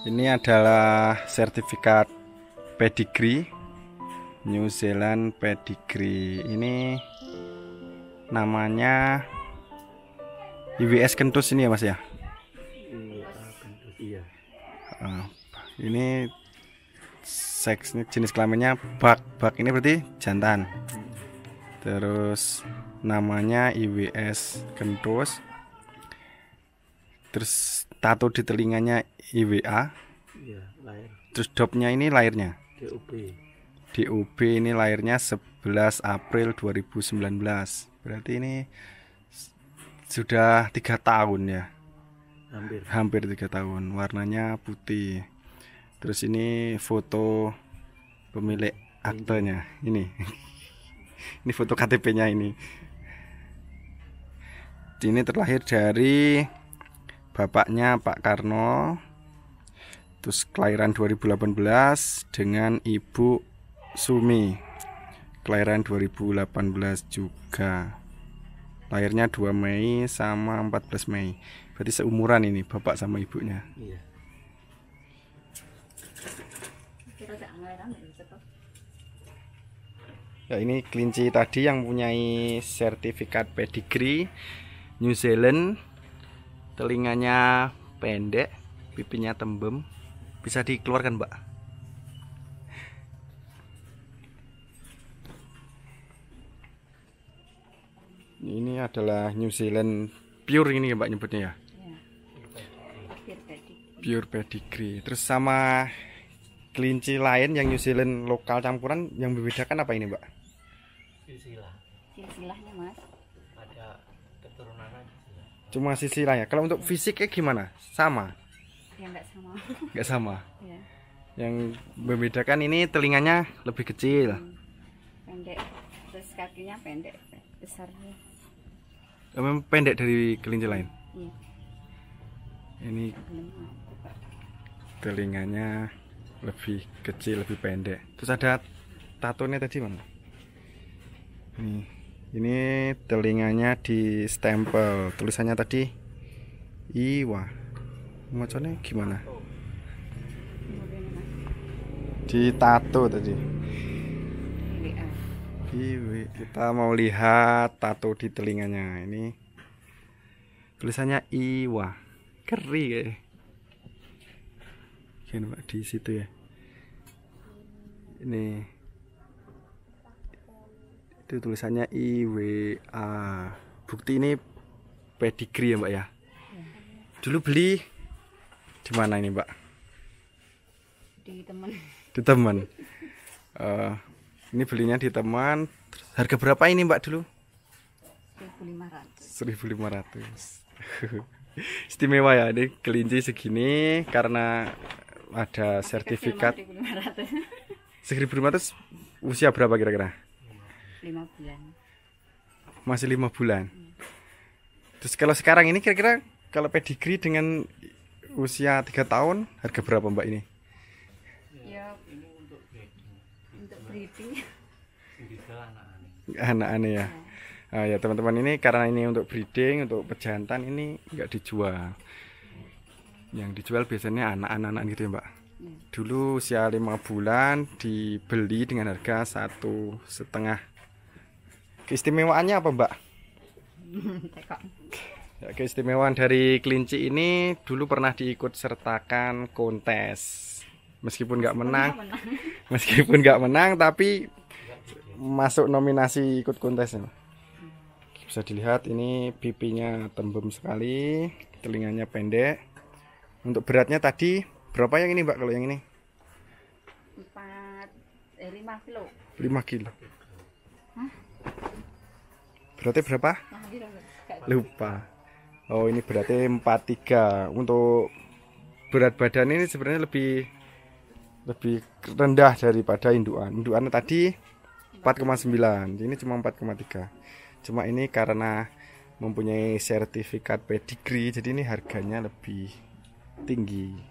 Ini adalah sertifikat pedigree New Zealand pedigree. Ini namanya IWS Kentus ini ya Mas ya? Iya. Ah, ini seksnya jenis kelaminnya bak. Bak ini berarti jantan. Terus namanya IWS Kentus terus tato di telinganya IWA ya, lahir. terus dopnya ini lahirnya DUB DUB ini lahirnya 11 April 2019 berarti ini sudah tiga tahun ya hampir hampir tiga tahun warnanya putih terus ini foto pemilik aktenya ini ini foto KTP-nya ini ini terlahir dari bapaknya Pak Karno terus kelahiran 2018 dengan Ibu Sumi kelahiran 2018 juga lahirnya 2 Mei sama 14 Mei berarti seumuran ini bapak sama ibunya iya. Ya, ini kelinci tadi yang punya sertifikat pedigree New Zealand telinganya pendek pipinya tembem bisa dikeluarkan mbak ini adalah New Zealand pure ini ya mbak nyebutnya ya iya. pure pedigree terus sama kelinci lain yang New Zealand lokal campuran yang membedakan apa ini mbak silsilah silsilahnya mas cuma sisi lah ya kalau untuk fisiknya gimana sama ya nggak sama enggak sama ya. yang membedakan ini telinganya lebih kecil hmm. pendek terus kakinya pendek besarnya memang pendek dari kelinci lain ya. ini telinganya lebih kecil lebih pendek terus ada tatonya tadi mana ini ini telinganya di stempel tulisannya tadi iwa macamnya gimana di tato tadi Iwi. kita mau lihat tato di telinganya ini tulisannya iwa keri kayak gini di situ ya ini itu tulisannya IWA bukti ini pedigree ya mbak ya dulu beli di mana ini mbak di teman di teman uh, eh, ini belinya di teman harga berapa ini mbak dulu 1500 1500 istimewa ya ini kelinci segini karena ada sertifikat 1500 usia berapa kira-kira lima bulan masih lima bulan hmm. terus kalau sekarang ini kira-kira kalau pedigree dengan usia tiga tahun harga berapa mbak ini ya ini untuk breeding untuk breeding anak aneh ya nah, ya teman-teman ini karena ini untuk breeding untuk pejantan ini nggak dijual yang dijual biasanya anak-anak gitu ya mbak iya. dulu usia lima bulan dibeli dengan harga satu setengah Keistimewaannya apa, Mbak? Ya, keistimewaan dari kelinci ini dulu pernah diikut sertakan kontes. Meskipun nggak menang, menang, meskipun nggak menang, tapi masuk nominasi ikut kontes. Bisa dilihat ini pipinya tembem sekali, telinganya pendek. Untuk beratnya tadi berapa yang ini mbak kalau yang ini? Empat, eh, lima kilo. 5 kilo berarti berapa lupa oh ini berarti 43 untuk berat badan ini sebenarnya lebih lebih rendah daripada induan induan tadi 4,9 ini cuma 4,3 cuma ini karena mempunyai sertifikat pedigree jadi ini harganya lebih tinggi